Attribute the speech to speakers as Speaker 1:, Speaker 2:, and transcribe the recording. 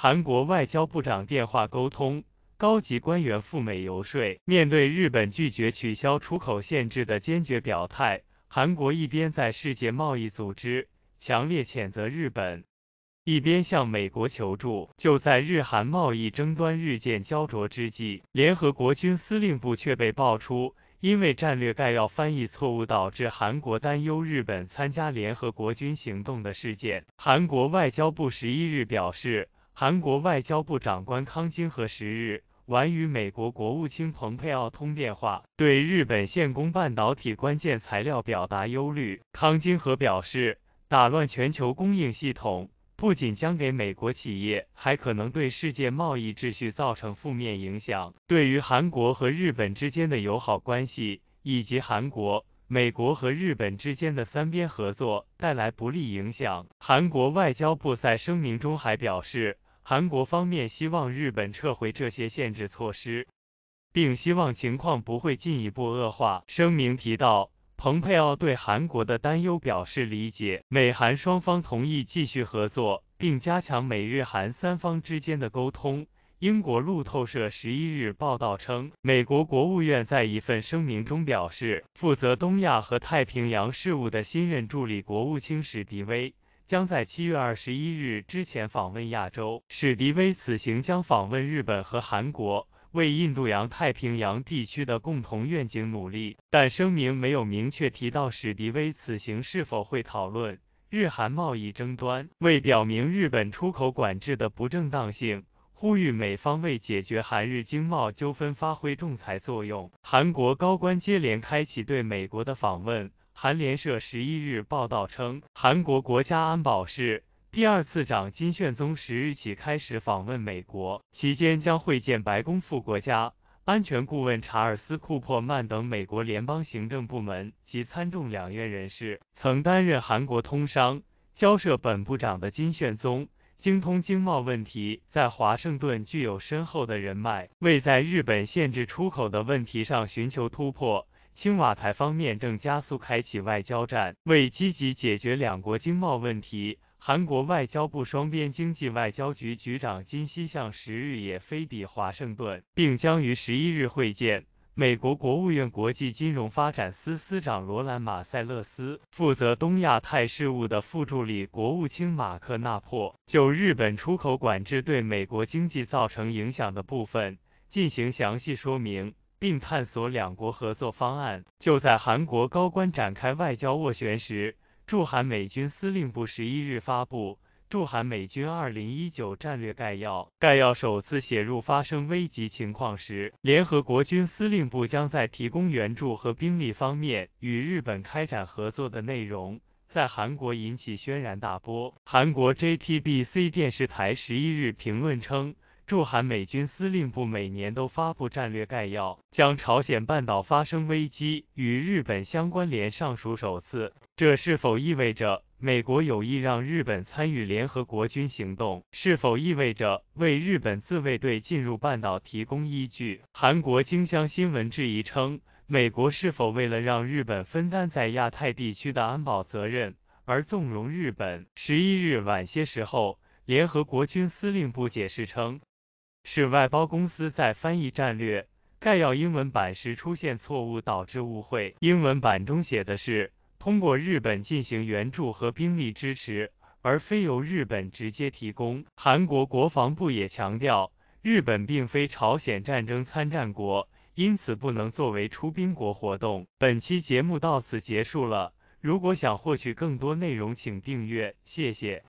Speaker 1: 韩国外交部长电话沟通，高级官员赴美游说。面对日本拒绝取消出口限制的坚决表态，韩国一边在世界贸易组织强烈谴责日本，一边向美国求助。就在日韩贸易争端日渐焦灼之际，联合国军司令部却被爆出因为战略概要翻译错误导致韩国担忧日本参加联合国军行动的事件。韩国外交部十一日表示。韩国外交部长官康京和十日晚与美国国务卿蓬佩奥通电话，对日本限供半导体关键材料表达忧虑。康京和表示，打乱全球供应系统不仅将给美国企业，还可能对世界贸易秩序造成负面影响，对于韩国和日本之间的友好关系以及韩国、美国和日本之间的三边合作带来不利影响。韩国外交部在声明中还表示。韩国方面希望日本撤回这些限制措施，并希望情况不会进一步恶化。声明提到，蓬佩奥对韩国的担忧表示理解，美韩双方同意继续合作，并加强美日韩三方之间的沟通。英国路透社十一日报道称，美国国务院在一份声明中表示，负责东亚和太平洋事务的新任助理国务卿史迪威。将在七月二十一日之前访问亚洲。史迪威此行将访问日本和韩国，为印度洋太平洋地区的共同愿景努力。但声明没有明确提到史迪威此行是否会讨论日韩贸易争端，为表明日本出口管制的不正当性，呼吁美方为解决韩日经贸纠纷发挥仲裁作用。韩国高官接连开启对美国的访问。韩联社十一日报道称，韩国国家安保室第二次长金炫宗十日起开始访问美国，期间将会见白宫副国家安全顾问查尔斯·库珀曼等美国联邦行政部门及参众两院人士。曾担任韩国通商交涉本部长的金炫宗，精通经贸问题，在华盛顿具有深厚的人脉，为在日本限制出口的问题上寻求突破。青瓦台方面正加速开启外交战，为积极解决两国经贸问题，韩国外交部双边经济外交局局长金熙相十日也飞抵华盛顿，并将于十一日会见美国国务院国际金融发展司司长罗兰马塞勒斯，负责东亚太事务的副助理国务卿马克纳珀，就日本出口管制对美国经济造成影响的部分进行详细说明。并探索两国合作方案。就在韩国高官展开外交斡旋时，驻韩美军司令部十一日发布《驻韩美军二零一九战略概要》，概要首次写入发生危急情况时，联合国军司令部将在提供援助和兵力方面与日本开展合作的内容，在韩国引起轩然大波。韩国 JTBC 电视台十一日评论称。驻韩美军司令部每年都发布战略概要，将朝鲜半岛发生危机与日本相关联尚属首次。这是否意味着美国有意让日本参与联合国军行动？是否意味着为日本自卫队进入半岛提供依据？韩国《京香新闻》质疑称，美国是否为了让日本分担在亚太地区的安保责任而纵容日本？十一日晚些时候，联合国军司令部解释称。是外包公司在翻译战略概要英文版时出现错误导致误会。英文版中写的是通过日本进行援助和兵力支持，而非由日本直接提供。韩国国防部也强调，日本并非朝鲜战争参战国，因此不能作为出兵国活动。本期节目到此结束了，如果想获取更多内容，请订阅，谢谢。